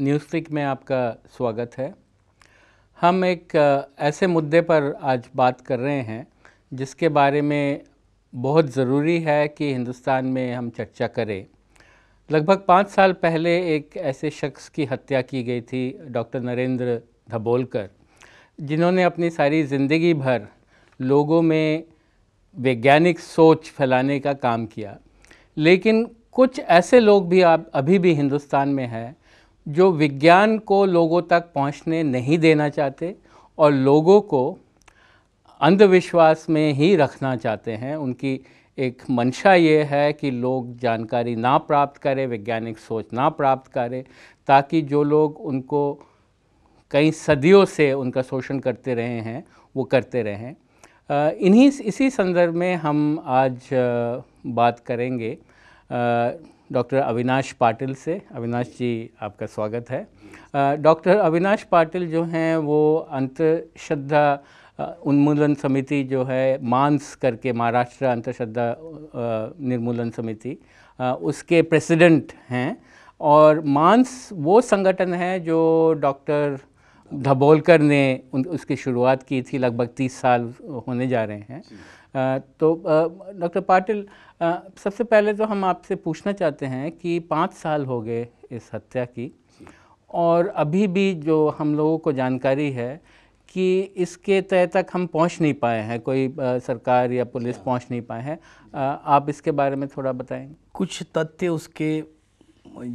News click में आपका स्वागत है हम एक ऐसे मुद्दे पर आज बात कर रहे हैं जिसके बारे में बहुत ज़रूरी है कि हिंदुस्तान में हम चर्चा करें लगभग पाँच साल पहले एक ऐसे शख्स की हत्या की गई थी डॉक्टर नरेंद्र धबोलकर जिन्होंने अपनी सारी ज़िंदगी भर लोगों में वैज्ञानिक सोच फैलाने का काम किया लेकिन कुछ ऐसे लोग भी आप अभी भी हिंदुस्तान में हैं जो विज्ञान को लोगों तक पहुंचने नहीं देना चाहते और लोगों को अंधविश्वास में ही रखना चाहते हैं उनकी एक मंशा ये है कि लोग जानकारी ना प्राप्त करें वैज्ञानिक सोच ना प्राप्त करें ताकि जो लोग उनको कई सदियों से उनका शोषण करते रहे हैं वो करते रहें इन्हीं इसी संदर्भ में हम आज बात करेंगे डॉक्टर अविनाश पाटिल से अविनाश जी आपका स्वागत है डॉक्टर अविनाश पाटिल जो हैं वो अंतश्रद्धा उन्मूलन समिति जो है मांस करके महाराष्ट्र अंतश्रद्धा निर्मूलन समिति उसके प्रेसिडेंट हैं और मांस वो संगठन है जो डॉक्टर धबोलकर ने उसकी शुरुआत की थी लगभग तीस साल होने जा रहे हैं तो डॉक्टर पाटिल सबसे पहले तो हम आपसे पूछना चाहते हैं कि पाँच साल हो गए इस हत्या की और अभी भी जो हम लोगों को जानकारी है कि इसके तय तक हम पहुंच नहीं पाए हैं कोई सरकार या पुलिस अच्छा। पहुंच नहीं पाए हैं आप इसके बारे में थोड़ा बताएंगे कुछ तथ्य उसके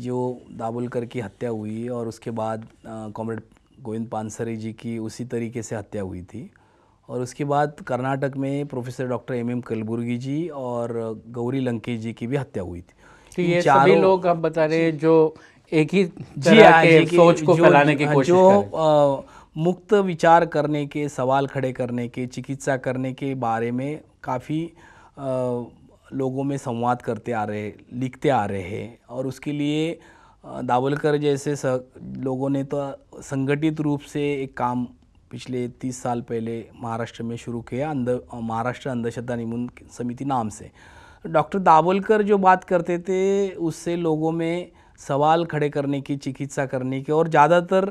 जो दाबुलकर की हत्या हुई और उसके बाद कॉमरेड गोविंद पानसरे जी की उसी तरीके से हत्या हुई थी और उसके बाद कर्नाटक में professor doctor M M Kalburgi ji और गौरी लंकेश जी की भी हत्या हुई थी तो ये सभी लोग आप बता रहे जो एक ही तरह हाँ, के सोच को फैलाने की हाँ, कोशिश जो मुक्त विचार करने के सवाल खड़े करने के चिकित्सा करने के बारे में काफ़ी लोगों में संवाद करते आ रहे लिखते आ रहे हैं और उसके लिए दावलकर जैसे लोगों ने तो संगठित रूप से एक काम पिछले तीस साल पहले महाराष्ट्र में शुरू किया अंध महाराष्ट्र अंधश्रद्धा निमून समिति नाम से डॉक्टर दाबोलकर जो बात करते थे उससे लोगों में सवाल खड़े करने की चिकित्सा करने की और ज़्यादातर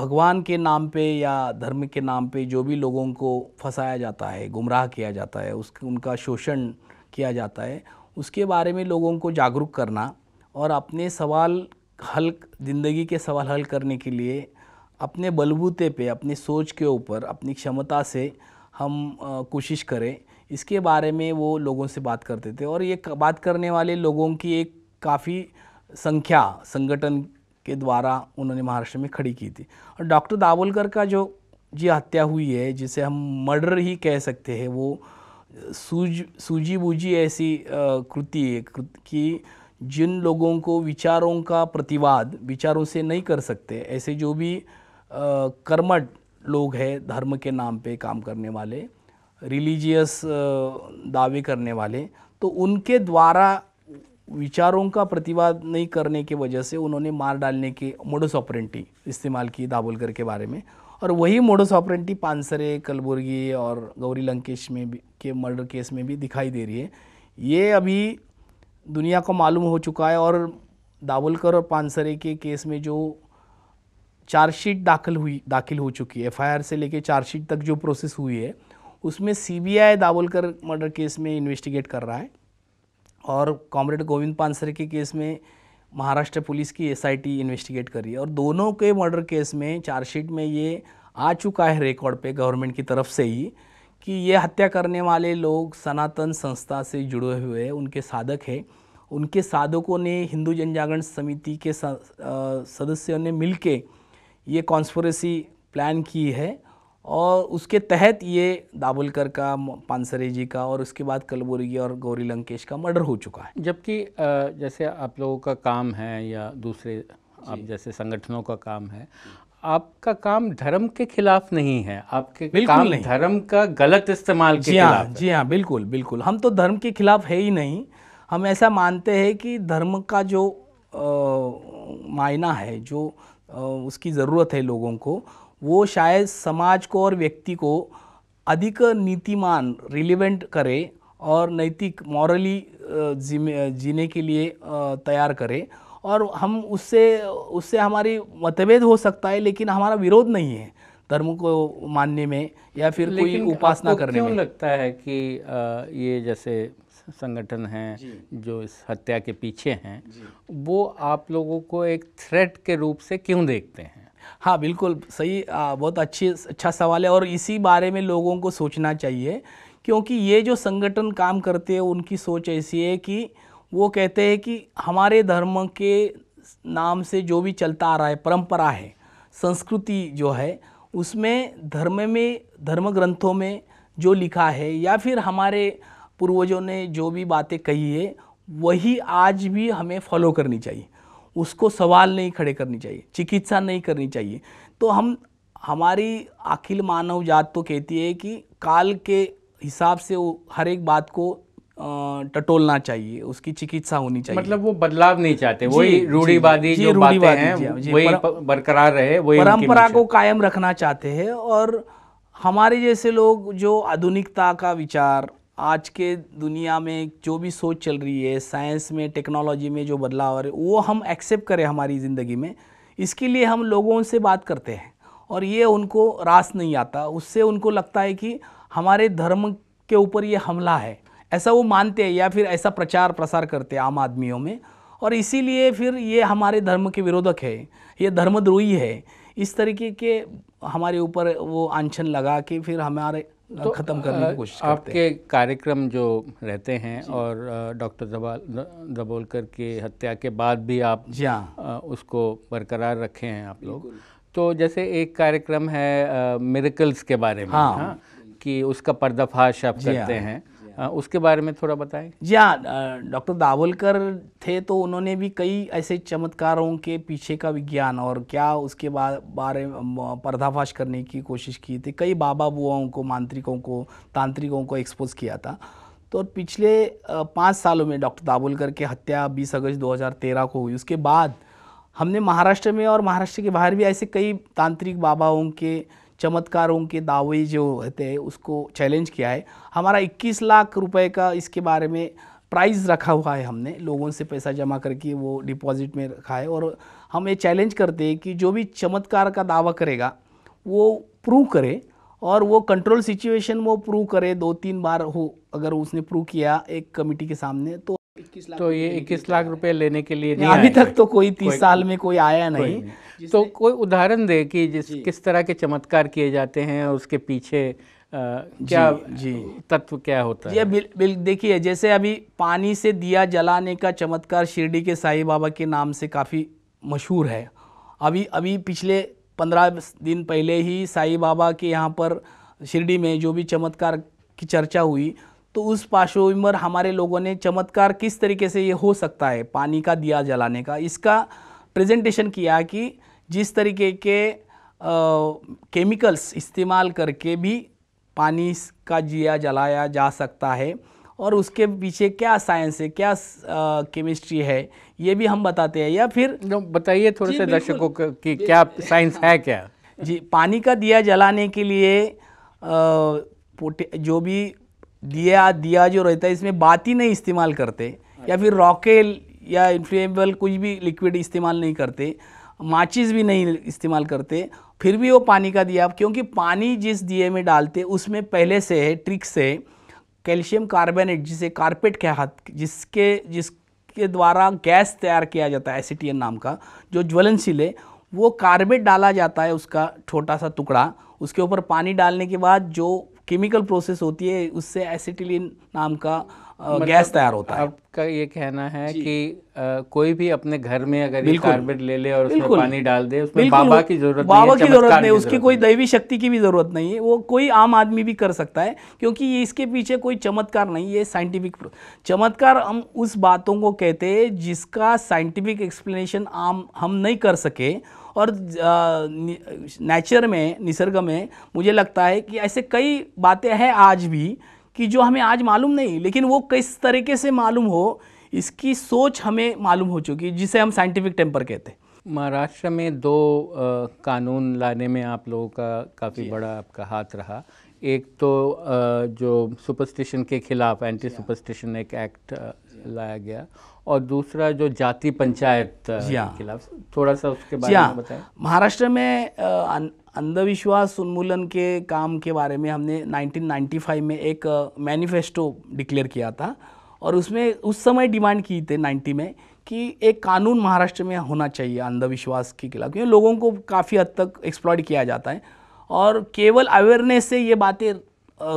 भगवान के नाम पे या धर्म के नाम पे जो भी लोगों को फंसाया जाता है गुमराह किया जाता है उस उनका शोषण किया जाता है उसके बारे में लोगों को जागरूक करना और अपने सवाल हल ज़िंदगी के सवाल हल करने के लिए अपने बलबूते पे अपनी सोच के ऊपर अपनी क्षमता से हम कोशिश करें इसके बारे में वो लोगों से बात करते थे और ये बात करने वाले लोगों की एक काफ़ी संख्या संगठन के द्वारा उन्होंने महाराष्ट्र में खड़ी की थी और डॉक्टर दावोलकर का जो जी हत्या हुई है जिसे हम मर्डर ही कह सकते हैं वो सूज सूजी बूझी ऐसी कृति है कि जिन लोगों को विचारों का प्रतिवाद विचारों से नहीं कर सकते ऐसे जो भी कर्मठ लोग हैं धर्म के नाम पे काम करने वाले रिलीजियस दावे करने वाले तो उनके द्वारा विचारों का प्रतिवाद नहीं करने की वजह से उन्होंने मार डालने की मोडस ऑपरेंटी इस्तेमाल की दाबोलकर के बारे में और वही मोडस ऑपरेंटी पानसरे कलबुर्गी और गौरी लंकेश में भी के मर्डर केस में भी दिखाई दे रही है ये अभी दुनिया को मालूम हो चुका है और दाबोलकर और पानसरे के केस में जो चार्जशीट दाखिल हुई दाखिल हो चुकी है एफआईआर से लेके चार्जशीट तक जो प्रोसेस हुई है उसमें सीबीआई दाभोलकर मर्डर केस में इन्वेस्टिगेट कर रहा है और कॉमरेड गोविंद पानसरे के केस में महाराष्ट्र पुलिस की एसआईटी इन्वेस्टिगेट कर रही है और दोनों के मर्डर केस में चार्जशीट में ये आ चुका है रिकॉर्ड पे गवर्नमेंट की तरफ से ही कि ये हत्या करने वाले लोग सनातन संस्था से जुड़े हुए हैं उनके साधक हैं उनके साधकों ने हिंदू जनजागरण समिति के सदस्यों ने मिलके ये कॉन्स्परेसी प्लान की है और उसके तहत ये दाबुलकर का पानसरे जी का और उसके बाद कलबुर्गी और गौरी लंकेश का मर्डर हो चुका है जबकि जैसे आप लोगों का काम है या दूसरे आप जैसे संगठनों का काम है आपका काम धर्म के खिलाफ नहीं है आपके काम धर्म का गलत इस्तेमाल के जी हाँ जी हाँ बिल्कुल बिल्कुल हम तो धर्म के खिलाफ है ही नहीं हम ऐसा मानते हैं कि धर्म का जो मायना है जो उसकी ज़रूरत है लोगों को वो शायद समाज को और व्यक्ति को अधिक नीतिमान रिलेवेंट करे और नैतिक मॉरली जीने के लिए तैयार करे और हम उससे उससे हमारी मतभेद हो सकता है लेकिन हमारा विरोध नहीं है धर्म को मानने में या फिर कोई उपासना करने क्यों में लगता है कि ये जैसे संगठन हैं जो इस हत्या के पीछे हैं वो आप लोगों को एक थ्रेट के रूप से क्यों देखते हैं हाँ बिल्कुल सही आ, बहुत अच्छी अच्छा सवाल है और इसी बारे में लोगों को सोचना चाहिए क्योंकि ये जो संगठन काम करते हैं उनकी सोच ऐसी है कि वो कहते हैं कि हमारे धर्म के नाम से जो भी चलता आ रहा है परंपरा है संस्कृति जो है उसमें धर्म में धर्म ग्रंथों में जो लिखा है या फिर हमारे पूर्वजों ने जो भी बातें कही है वही आज भी हमें फॉलो करनी चाहिए उसको सवाल नहीं खड़े करनी चाहिए चिकित्सा नहीं करनी चाहिए तो हम हमारी अखिल मानव जात तो कहती है कि काल के हिसाब से वो हर एक बात को टटोलना चाहिए उसकी चिकित्सा होनी चाहिए मतलब वो बदलाव नहीं चाहते वही रूढ़ीवादी जो बातें हैं वही बरकरार रहे वही परंपरा को कायम रखना चाहते हैं और हमारे जैसे लोग जो आधुनिकता का विचार आज के दुनिया में जो भी सोच चल रही है साइंस में टेक्नोलॉजी में जो बदलाव आ रहे वो हम एक्सेप्ट करें हमारी ज़िंदगी में इसके लिए हम लोगों से बात करते हैं और ये उनको रास नहीं आता उससे उनको लगता है कि हमारे धर्म के ऊपर ये हमला है ऐसा वो मानते हैं या फिर ऐसा प्रचार प्रसार करते हैं आम आदमियों में और इसीलिए फिर ये हमारे धर्म के विरोधक है ये धर्मद्रोही है इस तरीके के हमारे ऊपर वो आंछन लगा कि फिर हमारे तो, तो ख़त्म करने की कोशिश आपके कार्यक्रम जो रहते हैं और डॉक्टर दबोलकर के हत्या के बाद भी आप जी हाँ उसको बरकरार रखे हैं आप लोग तो जैसे एक कार्यक्रम है मेरिकल्स के बारे में हाँ, हाँ कि उसका पर्दाफाश आप करते हाँ। हैं उसके बारे में थोड़ा बताएं जी हाँ डॉक्टर दावलकर थे तो उन्होंने भी कई ऐसे चमत्कारों के पीछे का विज्ञान और क्या उसके बारे पर्दाफाश करने की कोशिश की थी कई बाबा बुआओं को मांत्रिकों को तांत्रिकों को एक्सपोज किया था तो पिछले पाँच सालों में डॉक्टर दाबुलकर के हत्या बीस अगस्त 2013 को हुई उसके बाद हमने महाराष्ट्र में और महाराष्ट्र के बाहर भी ऐसे कई तांत्रिक बाबाओं के चमत्कारों के दावे जो रहते हैं उसको चैलेंज किया है हमारा 21 लाख रुपए का इसके बारे में प्राइस रखा हुआ है हमने लोगों से पैसा जमा करके वो डिपॉजिट में रखा है और हम ये चैलेंज करते हैं कि जो भी चमत्कार का दावा करेगा वो प्रूव करे और वो कंट्रोल सिचुएशन वो प्रूव करे दो तीन बार हो अगर उसने प्रूव किया एक कमिटी के सामने तो तो ये इक्कीस लाख रुपए लेने के लिए नहीं अभी तक तो कोई तीस साल में कोई आया नहीं तो कोई उदाहरण दे कि जिस किस तरह के चमत्कार किए जाते हैं उसके पीछे आ, क्या जी, जी तत्व क्या होता जी, है बिल, बिल देखिए जैसे अभी पानी से दिया जलाने का चमत्कार शिरडी के साई बाबा के नाम से काफ़ी मशहूर है अभी अभी पिछले पंद्रह दिन पहले ही साई बाबा के यहाँ पर शिरडी में जो भी चमत्कार की चर्चा हुई तो उस पार्श्वमर हमारे लोगों ने चमत्कार किस तरीके से ये हो सकता है पानी का दिया जलाने का इसका प्रेजेंटेशन किया कि जिस तरीके के केमिकल्स इस्तेमाल करके भी पानी का जिया जलाया जा सकता है और उसके पीछे क्या साइंस है क्या केमिस्ट्री है ये भी हम बताते हैं या फिर बताइए थोड़े से दर्शकों को कि क्या साइंस है क्या जी पानी का दिया जलाने के लिए आ, जो भी दिया दिया जो रहता है इसमें बाती नहीं इस्तेमाल करते या अच्छा। फिर रॉकेल या इन्फ्लेमेबल कुछ भी लिक्विड इस्तेमाल नहीं करते माचिस भी नहीं इस्तेमाल करते फिर भी वो पानी का दिया क्योंकि पानी जिस दिए में डालते उसमें पहले से है ट्रिक से कैल्शियम कार्बोनेट जिसे कारपेट हाथ जिसके जिसके द्वारा गैस तैयार किया जाता है एसिटियन नाम का जो ज्वलनशील है वो कार्बेट डाला जाता है उसका छोटा सा टुकड़ा उसके ऊपर पानी डालने के बाद जो केमिकल प्रोसेस होती है उससे एसिटिलिन नाम का मतलब गैस तैयार होता है आपका ये कहना है कि आ, कोई भी अपने घर में अगर कार्बेट ले ले और उसमें पानी डाल दे उसमें बाबा की जरूरत बाबा की जरूरत नहीं उसकी कोई दैवी शक्ति की भी जरूरत नहीं है वो कोई आम आदमी भी कर सकता है क्योंकि ये इसके पीछे कोई चमत्कार नहीं है साइंटिफिक चमत्कार हम उस बातों को कहते हैं जिसका साइंटिफिक एक्सप्लेनेशन आम हम नहीं कर सके और नेचर में निसर्ग में मुझे लगता है कि ऐसे कई बातें हैं आज भी कि जो हमें आज मालूम नहीं लेकिन वो किस तरीके से मालूम हो इसकी सोच हमें मालूम हो चुकी जिसे हम साइंटिफिक टेम्पर कहते हैं महाराष्ट्र में दो आ, कानून लाने में आप लोगों का काफ़ी बड़ा आपका हाथ रहा एक तो आ, जो सुपरस्टिशन के खिलाफ एंटी सुपरस्टिशन एक एक्ट लाया गया और दूसरा जो जाति पंचायत हाँ। के खिलाफ थोड़ा सा उसके बारे में हाँ। बताएं महाराष्ट्र में अंधविश्वास उन्मूलन के काम के बारे में हमने 1995 में एक मैनिफेस्टो डिक्लेयर किया था और उसमें उस समय डिमांड की थी 90 में कि एक कानून महाराष्ट्र में होना चाहिए अंधविश्वास के खिलाफ क्योंकि लोगों को काफ़ी हद तक एक्सप्लॉयड किया जाता है और केवल अवेयरनेस से ये बातें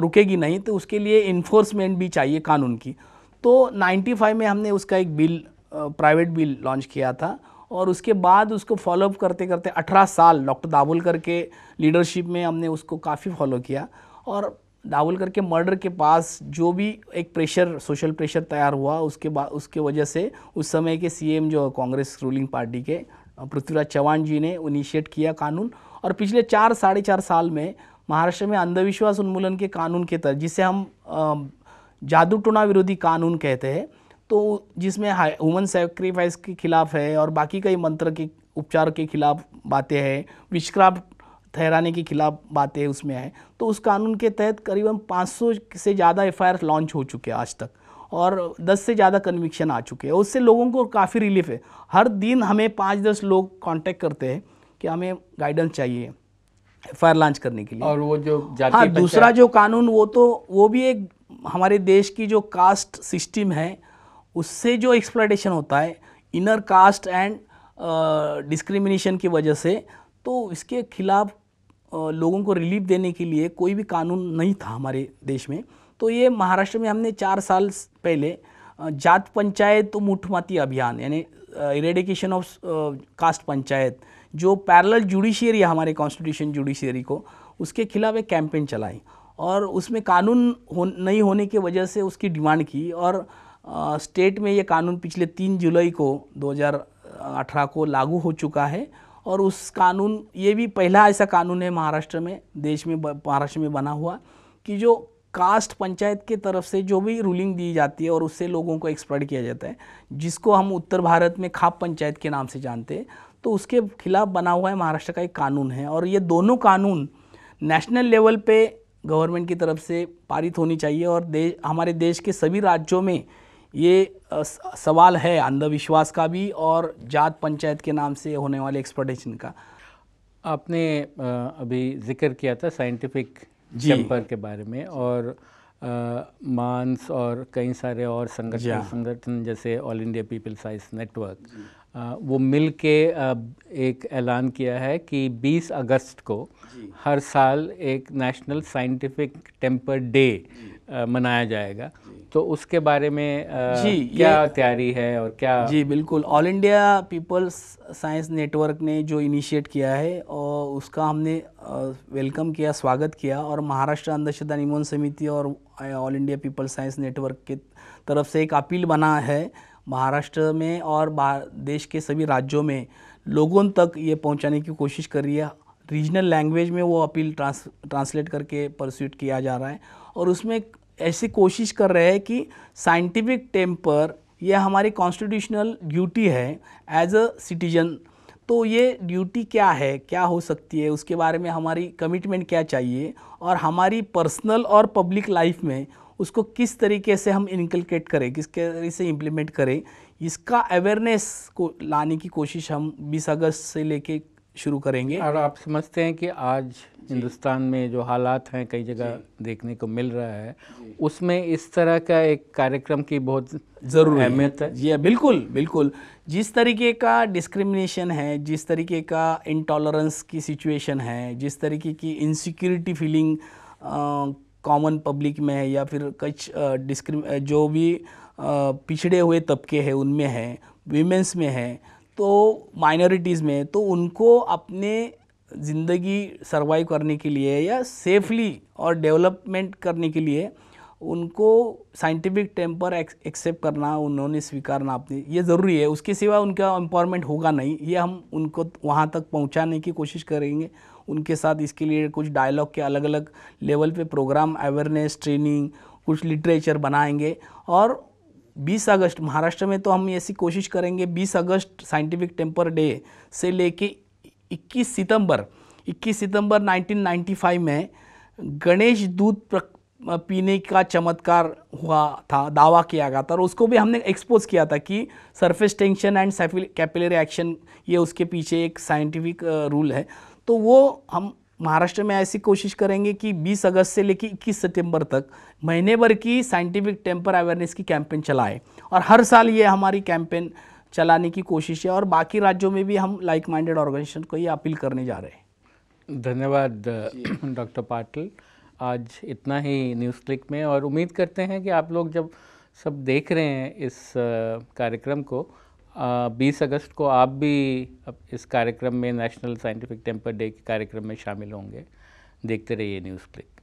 रुकेगी नहीं तो उसके लिए इन्फोर्समेंट भी चाहिए कानून की तो 95 में हमने उसका एक बिल प्राइवेट बिल लॉन्च किया था और उसके बाद उसको फॉलोअप करते करते 18 साल डॉक्टर दाबुलकर के लीडरशिप में हमने उसको काफ़ी फॉलो किया और दाबुलकर के मर्डर के पास जो भी एक प्रेशर सोशल प्रेशर तैयार हुआ उसके बाद उसके वजह से उस समय के सीएम जो कांग्रेस रूलिंग पार्टी के पृथ्वीराज चौहान जी ने इनिशिएट किया कानून और पिछले चार साढ़े चार साल में महाराष्ट्र में अंधविश्वास उन्मूलन के कानून के तहत जिसे हम जादू टोना विरोधी कानून कहते हैं तो जिसमें वुमन सेक्रीफाइस के खिलाफ है और बाकी कई मंत्र के उपचार के खिलाफ बातें हैं विषक्राफ्ट ठहराने के खिलाफ बातें उसमें है तो उस कानून के तहत करीबन 500 से ज़्यादा एफ लॉन्च हो चुके हैं आज तक और 10 से ज़्यादा कन्विक्शन आ चुके हैं उससे लोगों को काफ़ी रिलीफ है हर दिन हमें पाँच दस लोग कांटेक्ट करते हैं कि हमें गाइडेंस चाहिए एफ लॉन्च करने के लिए और वो जो हाँ दूसरा जो कानून वो तो वो भी एक हमारे देश की जो कास्ट सिस्टम है उससे जो एक्सप्लाइटेशन होता है इनर कास्ट एंड डिस्क्रिमिनेशन की वजह से तो इसके खिलाफ लोगों को रिलीफ देने के लिए कोई भी कानून नहीं था हमारे देश में तो ये महाराष्ट्र में हमने चार साल पहले जात पंचायत तो मुठमाती अभियान यानी इरेडिकेशन ऑफ कास्ट पंचायत जो पैरेलल जुडिशियरी है हमारे कॉन्स्टिट्यूशन जुडिशियरी को उसके खिलाफ एक कैंपेन चलाई और उसमें कानून हो नहीं होने की वजह से उसकी डिमांड की और स्टेट में ये कानून पिछले तीन जुलाई को 2018 को लागू हो चुका है और उस कानून ये भी पहला ऐसा कानून है महाराष्ट्र में देश में महाराष्ट्र में बना हुआ कि जो कास्ट पंचायत के तरफ से जो भी रूलिंग दी जाती है और उससे लोगों को एक्सपर्ट किया जाता है जिसको हम उत्तर भारत में खाप पंचायत के नाम से जानते हैं तो उसके खिलाफ बना हुआ है महाराष्ट्र का एक कानून है और ये दोनों कानून नेशनल लेवल पे गवर्नमेंट की तरफ से पारित होनी चाहिए और दे हमारे देश के सभी राज्यों में ये सवाल है अंधविश्वास का भी और जात पंचायत के नाम से होने वाले एक्सपर्टेशन का आपने अभी जिक्र किया था साइंटिफिक चैम्पर के बारे में और आ, मांस और कई सारे और संगठन हाँ। संगठन जैसे all India people science network वो मिल के एक ऐलान किया है कि 20 अगस्त को हर साल एक नेशनल साइंटिफिक टेम्पर डे मनाया जाएगा तो उसके बारे में जी क्या तैयारी है और क्या जी बिल्कुल all India people's science network ने जो इनिशिएट किया है और उसका हमने वेलकम किया स्वागत किया और महाराष्ट्र अंधश्रद्धा निमोन समिति और all India people's science network के तरफ से एक अपील बना है महाराष्ट्र में और देश के सभी राज्यों में लोगों तक ये पहुंचाने की कोशिश कर रही है रीजनल लैंग्वेज में वो अपील ट्रांस ट्रांसलेट करके परस्यूट किया जा रहा है और उसमें ऐसी कोशिश कर रहे हैं कि साइंटिफिक टेम पर यह हमारी कॉन्स्टिट्यूशनल ड्यूटी है एज अ सिटीजन तो ये ड्यूटी क्या है क्या हो सकती है उसके बारे में हमारी कमिटमेंट क्या चाहिए और हमारी पर्सनल और पब्लिक लाइफ में उसको किस तरीके से हम इनकलकेट करें किस तरीके से इम्प्लीमेंट करें इसका अवेयरनेस को लाने की कोशिश हम 20 अगस्त से लेके शुरू करेंगे और आप समझते हैं कि आज हिंदुस्तान में जो हालात हैं कई जगह देखने को मिल रहा है उसमें इस तरह का एक कार्यक्रम की बहुत ज़रूर अहमियत है, जी बिल्कुल बिल्कुल जिस तरीके का डिस्क्रिमिनेशन है जिस तरीके का इंटॉलरेंस की सिचुएशन है जिस तरीके की इनसिक्योरिटी फीलिंग कॉमन पब्लिक में है या फिर कुछ डिस्क्रिम जो भी पिछड़े हुए तबके हैं उनमें है वीमेंस में है तो माइनॉरिटीज़ में तो उनको अपने ज़िंदगी सर्वाइव करने के लिए या सेफली और डेवलपमेंट करने के लिए उनको साइंटिफिक टेम पर एक्सेप्ट करना उन्होंने स्वीकारना अपने ये ज़रूरी है उसके सिवा उनका एम्पावरमेंट होगा नहीं ये हम उनको वहाँ तक पहुँचाने की कोशिश करेंगे उनके साथ इसके लिए कुछ डायलॉग के अलग अलग लेवल पे प्रोग्राम अवेयरनेस ट्रेनिंग कुछ लिटरेचर बनाएंगे और 20 अगस्त महाराष्ट्र में तो हम ऐसी कोशिश करेंगे 20 अगस्त साइंटिफिक टेम्पर डे से लेके 21 सितंबर 21 सितंबर 1995 में गणेश दूध पीने का चमत्कार हुआ था दावा किया गया था और उसको भी हमने एक्सपोज किया था कि surface tension and capillary action ये उसके पीछे एक साइंटिफिक रूल है तो वो हम महाराष्ट्र में ऐसी कोशिश करेंगे कि 20 अगस्त से लेकर 21 सितंबर तक महीने भर की साइंटिफिक टेम्पर अवेयरनेस की कैंपेन चलाए और हर साल ये हमारी कैंपेन चलाने की कोशिश है और बाकी राज्यों में भी हम लाइक माइंडेड ऑर्गेनाइजेशन को ये अपील करने जा रहे हैं धन्यवाद डॉक्टर पाटिल आज इतना ही न्यूज़ क्लिक में और उम्मीद करते हैं कि आप लोग जब सब देख रहे हैं इस कार्यक्रम को बीस अगस्त को आप भी इस कार्यक्रम में नेशनल साइंटिफिक टेम्पर डे के कार्यक्रम में शामिल होंगे देखते रहिए न्यूज़ क्लिक